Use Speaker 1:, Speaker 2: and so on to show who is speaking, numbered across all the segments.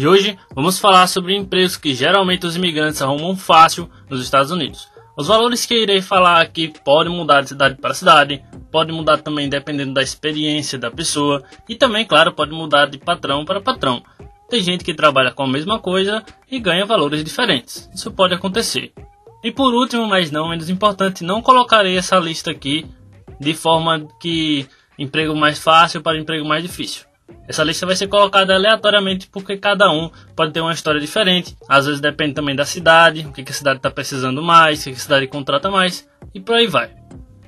Speaker 1: E hoje vamos falar sobre empregos que geralmente os imigrantes arrumam fácil nos Estados Unidos. Os valores que irei falar aqui podem mudar de cidade para cidade, podem mudar também dependendo da experiência da pessoa e também, claro, pode mudar de patrão para patrão. Tem gente que trabalha com a mesma coisa e ganha valores diferentes. Isso pode acontecer. E por último, mas não menos importante, não colocarei essa lista aqui de forma que emprego mais fácil para emprego mais difícil. Essa lista vai ser colocada aleatoriamente porque cada um pode ter uma história diferente. Às vezes depende também da cidade, o que a cidade está precisando mais, o que a cidade contrata mais e por aí vai.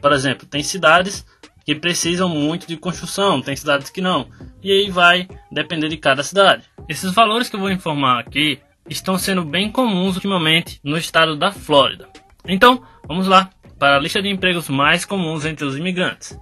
Speaker 1: Por exemplo, tem cidades que precisam muito de construção, tem cidades que não. E aí vai depender de cada cidade. Esses valores que eu vou informar aqui estão sendo bem comuns ultimamente no estado da Flórida. Então, vamos lá para a lista de empregos mais comuns entre os imigrantes.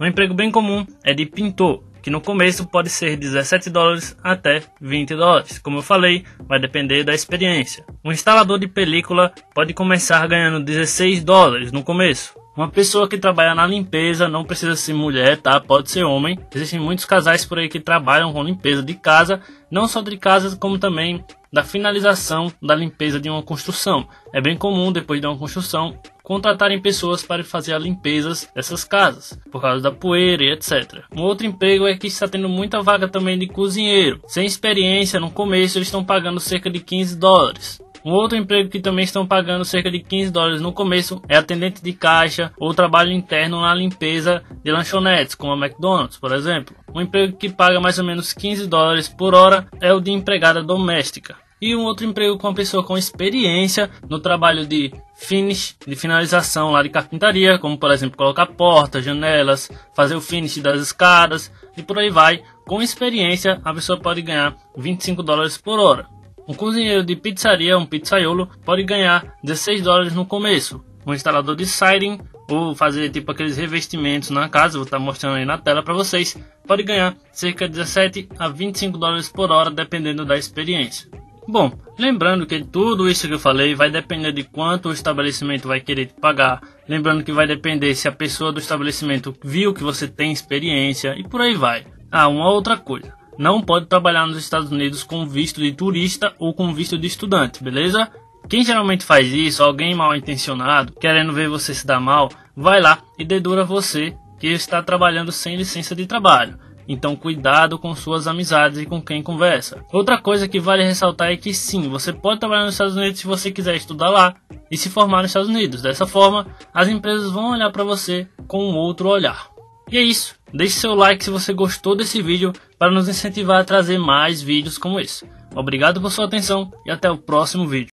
Speaker 1: Um emprego bem comum é de pintor, que no começo pode ser 17 dólares até 20 dólares. Como eu falei, vai depender da experiência. Um instalador de película pode começar ganhando 16 dólares no começo. Uma pessoa que trabalha na limpeza não precisa ser mulher, tá? Pode ser homem. Existem muitos casais por aí que trabalham com limpeza de casa, não só de casa, como também da finalização da limpeza de uma construção. É bem comum depois de uma construção contratarem pessoas para fazer a limpezas dessas casas, por causa da poeira e etc. Um outro emprego é que está tendo muita vaga também de cozinheiro. Sem experiência, no começo eles estão pagando cerca de 15 dólares. Um outro emprego que também estão pagando cerca de 15 dólares no começo é atendente de caixa ou trabalho interno na limpeza de lanchonetes, como a McDonald's, por exemplo. Um emprego que paga mais ou menos 15 dólares por hora é o de empregada doméstica e um outro emprego com uma pessoa com experiência no trabalho de finish, de finalização lá de carpintaria, como por exemplo colocar portas, janelas, fazer o finish das escadas e por aí vai. Com experiência, a pessoa pode ganhar 25 dólares por hora. Um cozinheiro de pizzaria, um pizzaiolo, pode ganhar 16 dólares no começo. Um instalador de siding, ou fazer tipo aqueles revestimentos na casa, vou estar tá mostrando aí na tela para vocês, pode ganhar cerca de 17 a 25 dólares por hora, dependendo da experiência. Bom, lembrando que tudo isso que eu falei vai depender de quanto o estabelecimento vai querer te pagar. Lembrando que vai depender se a pessoa do estabelecimento viu que você tem experiência e por aí vai. Ah, uma outra coisa. Não pode trabalhar nos Estados Unidos com visto de turista ou com visto de estudante, beleza? Quem geralmente faz isso, alguém mal intencionado, querendo ver você se dar mal, vai lá e dedura você que está trabalhando sem licença de trabalho. Então cuidado com suas amizades e com quem conversa. Outra coisa que vale ressaltar é que sim, você pode trabalhar nos Estados Unidos se você quiser estudar lá e se formar nos Estados Unidos. Dessa forma, as empresas vão olhar para você com um outro olhar. E é isso. Deixe seu like se você gostou desse vídeo para nos incentivar a trazer mais vídeos como esse. Obrigado por sua atenção e até o próximo vídeo.